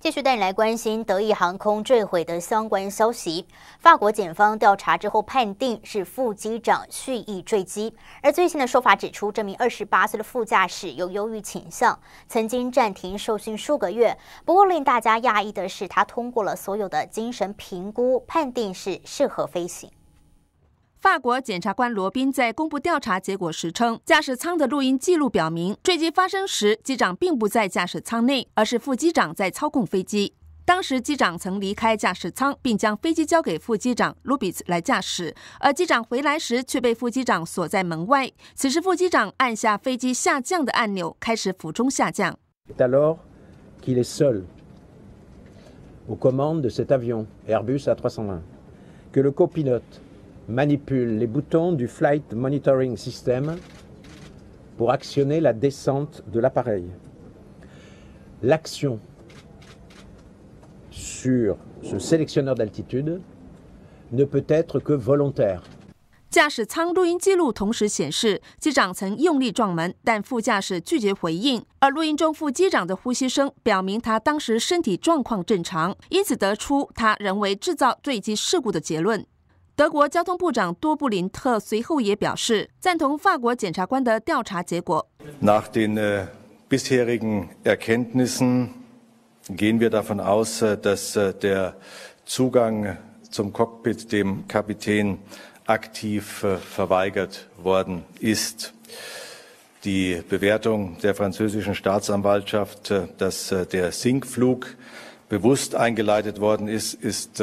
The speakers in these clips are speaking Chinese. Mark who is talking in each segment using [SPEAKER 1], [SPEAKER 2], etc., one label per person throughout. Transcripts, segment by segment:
[SPEAKER 1] 继续带你来关心德意航空坠毁的相关消息。法国检方调查之后判定是副机长蓄意坠机，而最新的说法指出，这名二十八岁的副驾驶有忧郁倾向，曾经暂停受训数个月。不过令大家讶异的是，他通过了所有的精神评估，判定是适合飞
[SPEAKER 2] 行。法国检察官罗宾在公布调查结果时称，驾驶舱的录音记录表明，坠机发生时，机长并不在驾驶舱内，而是副机长在操控飞机。当时，机长曾离开驾驶舱，并将飞机交给副机长卢比茨来驾驶。而机长回来时，却被副机长锁在门外。此时，副机长按下飞机下降的按钮，开始俯冲下降。驾驶舱录音记录同时显示，机长曾用力撞门，但副驾驶拒绝回应。而录音中副机长的呼吸声表明他当时身体状况正常，因此得出他人为制造坠机事故的结论。德国交通部长多布林特随后也表示赞同法国检察官的调查结
[SPEAKER 3] 果。Nach den äh, bisherigen Erkenntnissen gehen wir davon aus, äh, dass äh, der Zugang zum Cockpit dem Kapitän aktiv verweigert worden ist. Die Bewertung der französischen Staatsanwaltschaft, dass der Sinkflug bewusst eingeleitet worden ist, ist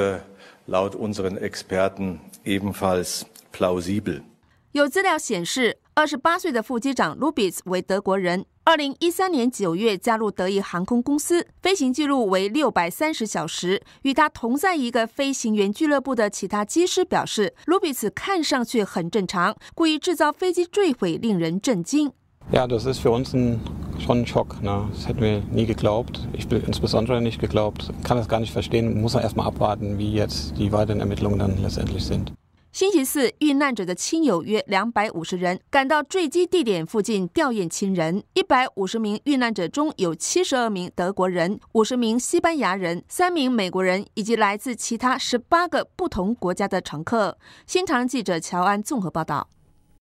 [SPEAKER 2] 有资料显示十八岁的副机长卢比茨为德国人二零一三年九月加入德意航空公司，飞行记录为百三十小时。与他同在一个飞行员俱乐部的其他机师表示，卢比茨看上去很正常，故意制造飞机坠毁令人震惊。星期四，遇难者的亲友约两百五十人赶到坠机地点附近吊唁亲人。一百五十名遇难者中有七十二名德国人，五十名西班牙人，三名美国人，以及来自其他十八个不同国家的乘客。新唐记者乔安综合报道。